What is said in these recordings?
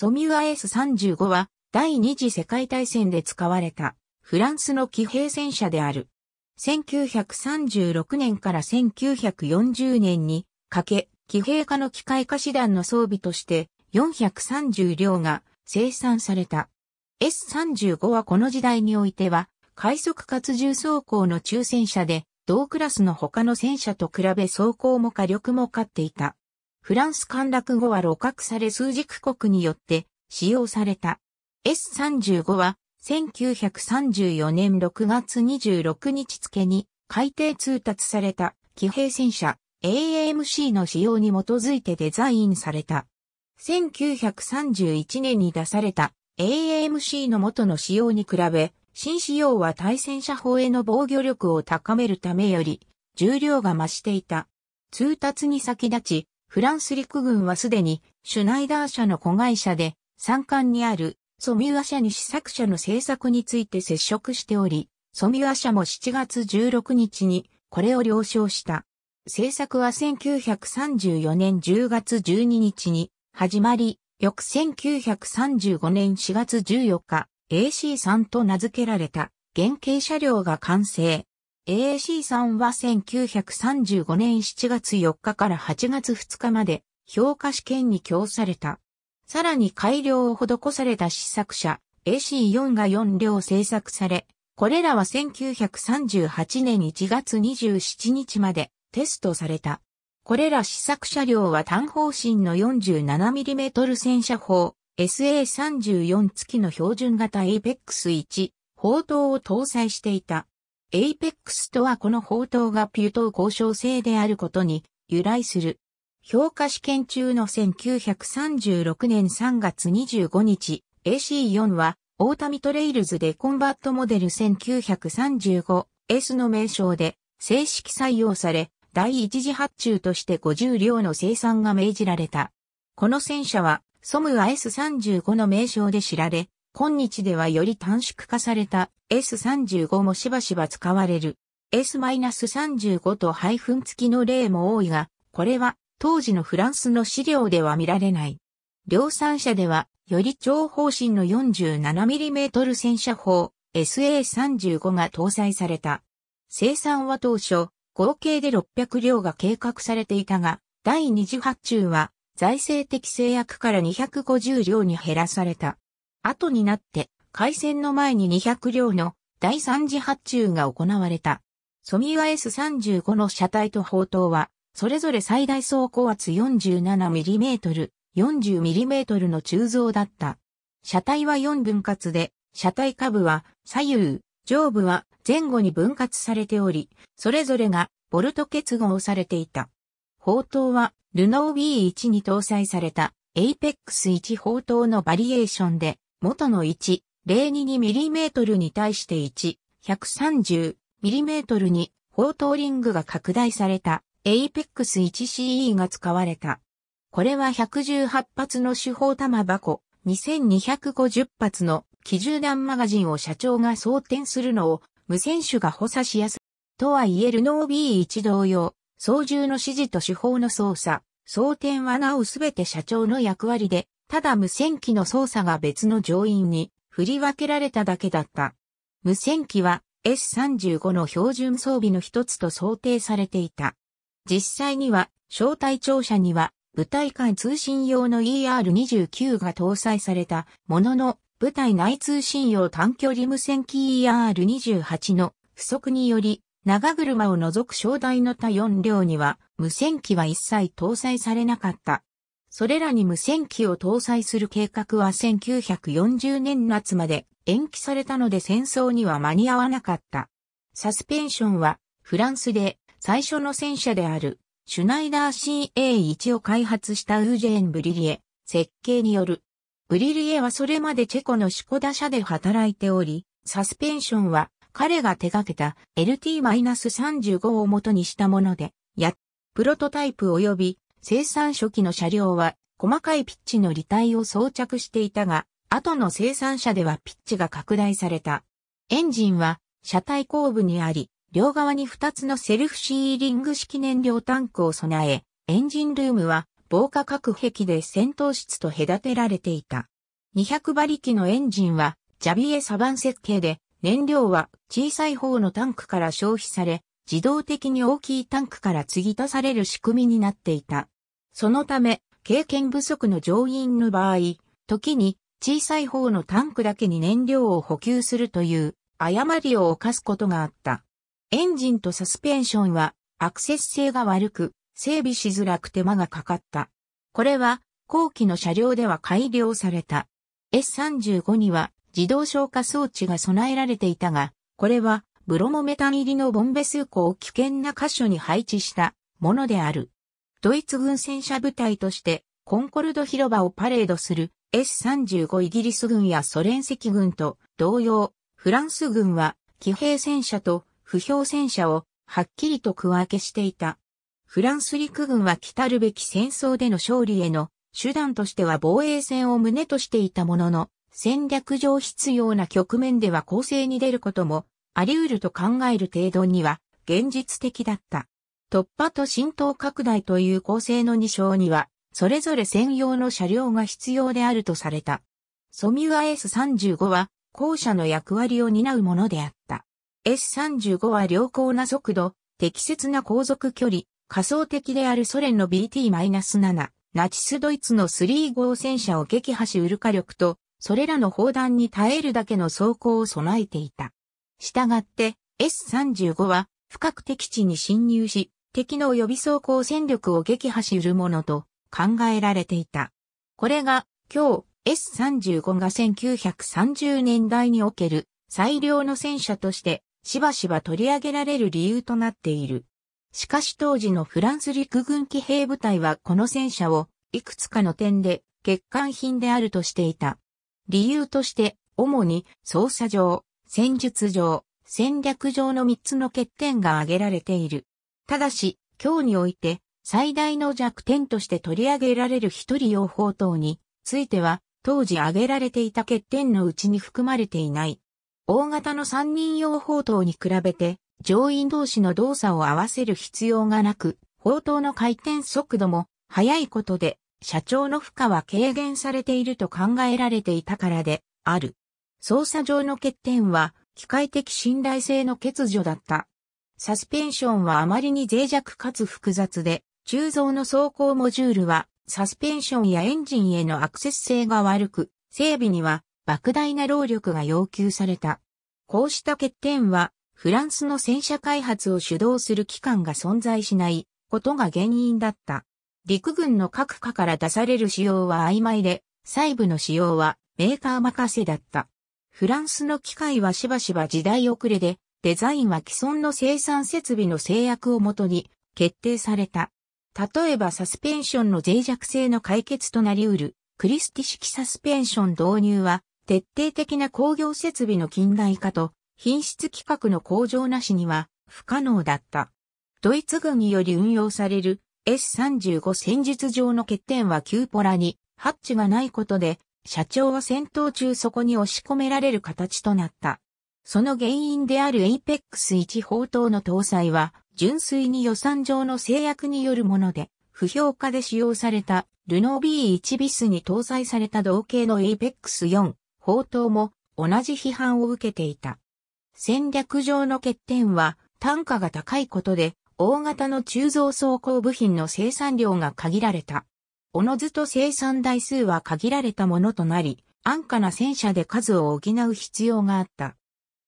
ソミュア S35 は第二次世界大戦で使われたフランスの騎兵戦車である。1936年から1940年にかけ、騎兵化の機械化師団の装備として430両が生産された。S35 はこの時代においては、快速かつ重装甲の中戦車で、同クラスの他の戦車と比べ装甲も火力も勝っていた。フランス陥落後は露獲され数軸国によって使用された。S35 は1934年6月26日付に海底通達された騎兵戦車 AAMC の使用に基づいてデザインされた。1931年に出された AAMC の元の使用に比べ、新仕様は対戦車砲への防御力を高めるためより重量が増していた。通達に先立ち、フランス陸軍はすでに、シュナイダー社の子会社で、参観にある、ソミュア社に試作車の製作について接触しており、ソミュア社も7月16日に、これを了承した。制作は1934年10月12日に始まり、翌1935年4月14日、AC3 と名付けられた原型車両が完成。AAC さんは1935年7月4日から8月2日まで評価試験に供された。さらに改良を施された試作車 AC4 が4両製作され、これらは1938年1月27日までテストされた。これら試作車両は単方針の 47mm 戦車砲 SA34 付きの標準型 APEX1 砲塔を搭載していた。エイペックスとはこの砲塔がピュート交渉制であることに由来する。評価試験中の1936年3月25日、AC4 は、オータミトレイルズでコンバットモデル 1935S の名称で正式採用され、第一次発注として50両の生産が命じられた。この戦車は、ソムア S35 の名称で知られ、今日ではより短縮化された S35 もしばしば使われる。S-35 と配分付きの例も多いが、これは当時のフランスの資料では見られない。量産車では、より長方針の 47mm 戦車砲 SA35 が搭載された。生産は当初、合計で600両が計画されていたが、第二次発注は財政的制約から250両に減らされた。後になって海戦の前に200両の第三次発注が行われた。ソミワ S35 の車体と砲塔は、それぞれ最大走行圧 47mm、40mm の鋳造だった。車体は4分割で、車体下部は左右、上部は前後に分割されており、それぞれがボルト結合されていた。砲塔はルノー B1 に搭載されたエイペックス1砲塔のバリエーションで、元の 1.022mm に対して 1.130mm に砲塔リングが拡大されたエイペックス1 c e が使われた。これは118発の手法玉箱、2250発の機銃弾マガジンを社長が装填するのを無選手が補佐しやすい。とはいえるノー B1 同様、操縦の指示と手法の操作、装填はなおすべて社長の役割でただ無線機の操作が別の乗員に振り分けられただけだった。無線機は S35 の標準装備の一つと想定されていた。実際には、小隊庁舎には、部隊間通信用の ER29 が搭載されたものの、部隊内通信用短距離無線機 ER28 の不足により、長車を除く小台の他4両には、無線機は一切搭載されなかった。それらに無線機を搭載する計画は1940年夏まで延期されたので戦争には間に合わなかった。サスペンションはフランスで最初の戦車であるシュナイダー CA1 を開発したウージェーン・ブリリエ設計による。ブリリエはそれまでチェコのシコダ社で働いており、サスペンションは彼が手掛けた LT-35 を元にしたもので、や、プロトタイプ及び生産初期の車両は細かいピッチの履帯を装着していたが、後の生産車ではピッチが拡大された。エンジンは車体後部にあり、両側に2つのセルフシーリング式燃料タンクを備え、エンジンルームは防火隔壁で戦闘室と隔てられていた。200馬力のエンジンはジャビエサバン設計で、燃料は小さい方のタンクから消費され、自動的に大きいタンクから継ぎ足される仕組みになっていた。そのため、経験不足の乗員の場合、時に小さい方のタンクだけに燃料を補給するという誤りを犯すことがあった。エンジンとサスペンションはアクセス性が悪く、整備しづらく手間がかかった。これは後期の車両では改良された。S35 には自動消火装置が備えられていたが、これはブロモメタン入りのボンベ数個を危険な箇所に配置したものである。ドイツ軍戦車部隊としてコンコルド広場をパレードする S35 イギリス軍やソ連赤軍と同様、フランス軍は騎兵戦車と不評戦車をはっきりと区分けしていた。フランス陸軍は来たるべき戦争での勝利への手段としては防衛戦を旨としていたものの、戦略上必要な局面では攻勢に出ることもあり得ると考える程度には現実的だった。突破と浸透拡大という構成の2章には、それぞれ専用の車両が必要であるとされた。ソミュア S35 は、後者の役割を担うものであった。S35 は良好な速度、適切な航続距離、仮想的であるソ連の BT-7、ナチスドイツの3号戦車を撃破しウル火力と、それらの砲弾に耐えるだけの装甲を備えていた。従って S35 は深く敵地に侵入し、敵の予備装甲戦力を撃破し得るものと考えられていた。これが今日 S35 が1930年代における最良の戦車としてしばしば取り上げられる理由となっている。しかし当時のフランス陸軍騎兵部隊はこの戦車をいくつかの点で欠陥品であるとしていた。理由として主に操作上、戦術上、戦略上の3つの欠点が挙げられている。ただし、今日において、最大の弱点として取り上げられる一人用法等については、当時挙げられていた欠点のうちに含まれていない。大型の三人用砲塔に比べて、乗員同士の動作を合わせる必要がなく、砲塔の回転速度も速いことで、社長の負荷は軽減されていると考えられていたからである。操作上の欠点は、機械的信頼性の欠如だった。サスペンションはあまりに脆弱かつ複雑で、鋳造の走行モジュールは、サスペンションやエンジンへのアクセス性が悪く、整備には莫大な労力が要求された。こうした欠点は、フランスの戦車開発を主導する機関が存在しないことが原因だった。陸軍の各課から出される仕様は曖昧で、細部の仕様はメーカー任せだった。フランスの機械はしばしば時代遅れで、デザインは既存の生産設備の制約をもとに決定された。例えばサスペンションの脆弱性の解決となり得る、クリスティ式サスペンション導入は、徹底的な工業設備の近代化と、品質規格の向上なしには、不可能だった。ドイツ軍により運用される S35 戦術上の欠点はキューポラにハッチがないことで社長は戦闘中そこに押し込められる形となった。その原因である APEX-1 砲塔の搭載は、純粋に予算上の制約によるもので、不評価で使用されたルノー B1 ビスに搭載された同型の APEX-4 砲塔も同じ批判を受けていた。戦略上の欠点は単価が高いことで大型の鋳造装甲部品の生産量が限られた。おのずと生産台数は限られたものとなり、安価な戦車で数を補う必要があった。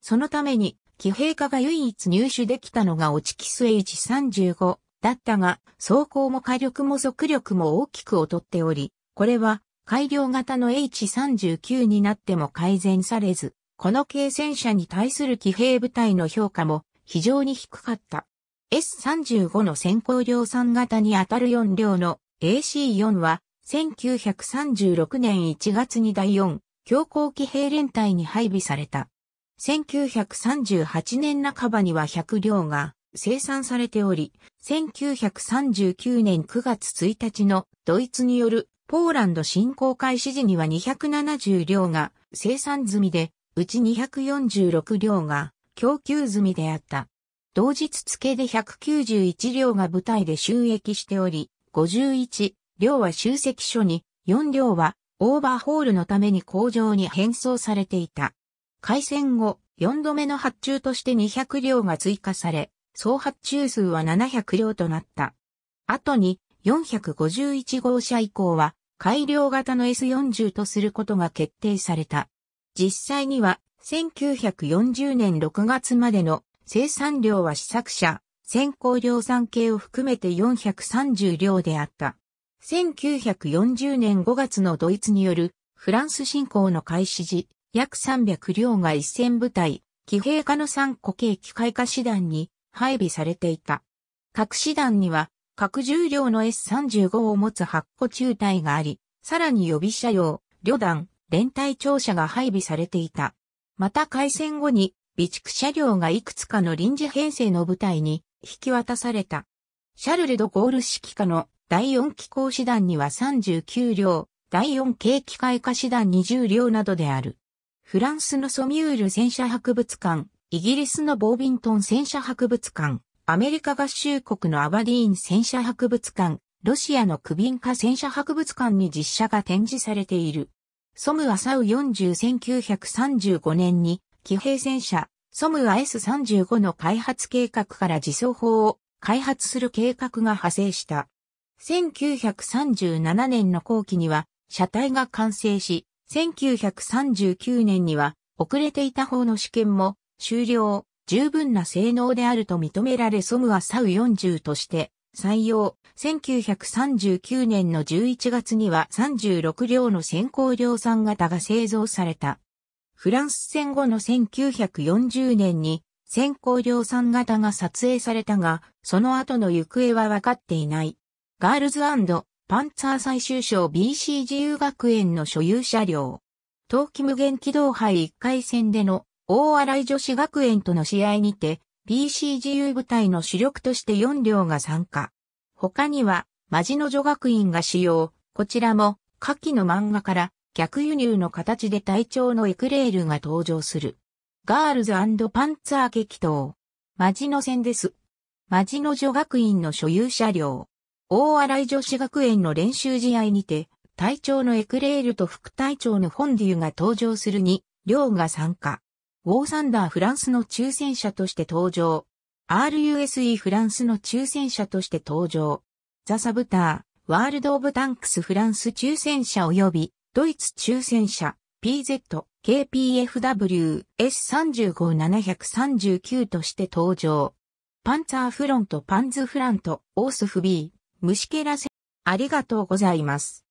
そのために、騎兵化が唯一入手できたのがオチキス H35 だったが、装甲も火力も速力も大きく劣っており、これは改良型の H39 になっても改善されず、この軽戦車に対する騎兵部隊の評価も非常に低かった。S35 の先行量産型に当たる4両の AC4 は1936年1月に第4強行機兵連隊に配備された。1938年半ばには100両が生産されており、1939年9月1日のドイツによるポーランド侵攻開始時には270両が生産済みで、うち246両が供給済みであった。同日付で191両が部隊で収益しており、51両は集積所に、4両はオーバーホールのために工場に変装されていた。開戦後、4度目の発注として200両が追加され、総発注数は700両となった。後に、451号車以降は、改良型の S40 とすることが決定された。実際には1940年6月までの生産量は試作車先行量産系を含めて430両であった。1940年5月のドイツによるフランス侵攻の開始時、約300両が一0部隊、騎兵化の3個系機械化師団に配備されていた。各師団には各重量の S35 を持つ8個中隊があり、さらに予備車用、旅団、連隊庁舎が配備されていた。また開戦後に備蓄車両がいくつかの臨時編成の部隊に引き渡された。シャルル・ド・ゴール指揮下の第4機構師団には39両、第4軽機械化師団20両などである。フランスのソミュール戦車博物館、イギリスのボービントン戦車博物館、アメリカ合衆国のアバディーン戦車博物館、ロシアのクビンカ戦車博物館に実写が展示されている。ソム・アサウ401935年に、騎兵戦車、ソムは S35 の開発計画から自走砲を開発する計画が派生した。1937年の後期には車体が完成し、1939年には遅れていた方の試験も終了、十分な性能であると認められソムはサウ40として採用。1939年の11月には36両の先行量産型が製造された。フランス戦後の1940年に先行量産型が撮影されたが、その後の行方は分かっていない。ガールズパンツァー最終章 BC 自由学園の所有車両。冬季無限機動杯1回戦での大洗女子学園との試合にて、BC 自由部隊の主力として4両が参加。他には、マジノ女学院が使用、こちらも、下記の漫画から逆輸入の形で隊長のエクレールが登場する。ガールズパンツァー激闘。マジノ戦です。マジノ女学院の所有車両。大洗女子学園の練習試合にて、隊長のエクレールと副隊長のフォンデューが登場するに、両が参加。ウォーサンダーフランスの抽選者として登場。RUSE フランスの抽選者として登場。ザ・サブター、ワールド・オブ・タンクスフランス抽選者及びドイツ中戦車 PZ、KPFW、S35739 として登場。パンツァーフロントパンズフラント、オースフビー、虫けらせ、ありがとうございます。